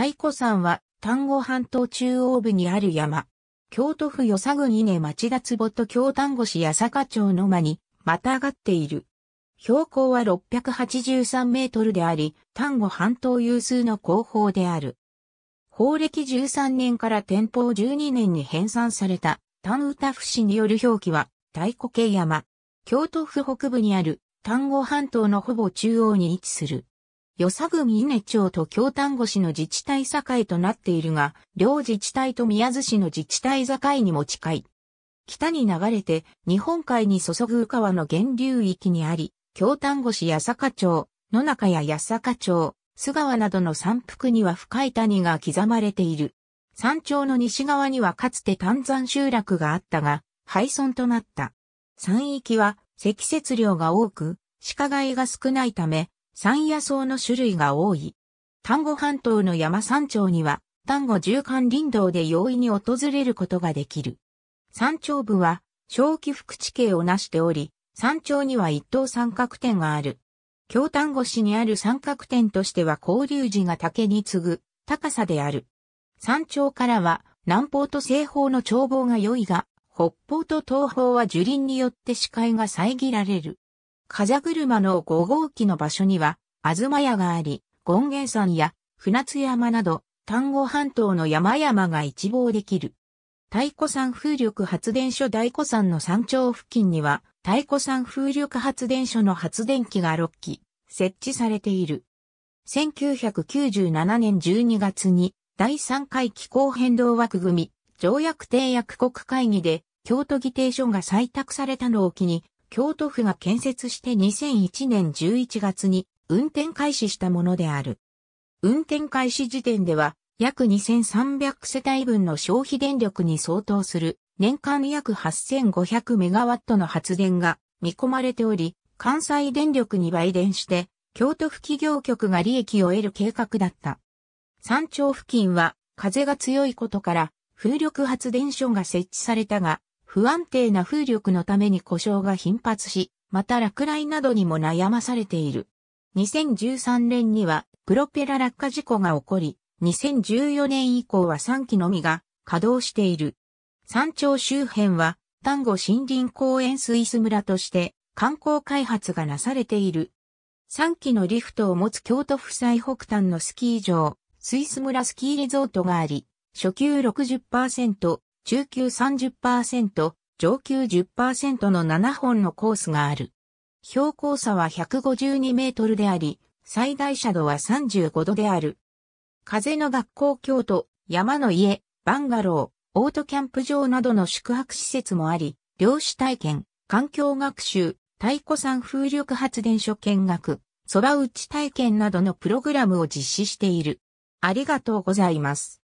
太鼓山は丹後半島中央部にある山。京都府与佐郡根町田坪と京丹後市八坂町の間にまたがっている。標高は683メートルであり、丹後半島有数の高峰である。法暦13年から天保12年に編纂された丹歌府市による表記は太鼓系山。京都府北部にある丹後半島のほぼ中央に位置する。与佐郡稲町と京丹後市の自治体境となっているが、両自治体と宮津市の自治体境にも近い。北に流れて日本海に注ぐ川の源流域にあり、京丹後市八坂町、野中や八坂町、須川などの山腹には深い谷が刻まれている。山頂の西側にはかつて丹山集落があったが、廃村となった。山域は積雪量が多く、鹿街が少ないため、山野草の種類が多い。丹後半島の山山頂には、丹後縦貫林道で容易に訪れることができる。山頂部は、小起伏地形を成しており、山頂には一等三角点がある。京丹後市にある三角点としては交流寺が竹に次ぐ高さである。山頂からは南方と西方の眺望が良いが、北方と東方は樹林によって視界が遮られる。風車の5号機の場所には、東屋があり、権現山や船津山など、丹後半島の山々が一望できる。太古山風力発電所太古山の山頂付近には、太古山風力発電所の発電機が6機、設置されている。1997年12月に、第3回気候変動枠組条約締約国会議で、京都議定書が採択されたのを機に、京都府が建設して2001年11月に運転開始したものである。運転開始時点では約2300世帯分の消費電力に相当する年間約8500メガワットの発電が見込まれており、関西電力に売電して京都府企業局が利益を得る計画だった。山頂付近は風が強いことから風力発電所が設置されたが、不安定な風力のために故障が頻発し、また落雷などにも悩まされている。2013年にはプロペラ落下事故が起こり、2014年以降は3機のみが稼働している。山頂周辺は丹後森林公園スイス村として観光開発がなされている。3機のリフトを持つ京都府最北端のスキー場、スイス村スキーリゾートがあり、初級60%、中級30%、上級10%の7本のコースがある。標高差は152メートルであり、最大斜度は35度である。風の学校京都、山の家、バンガロー、オートキャンプ場などの宿泊施設もあり、漁師体験、環境学習、太鼓山風力発電所見学、空打ち体験などのプログラムを実施している。ありがとうございます。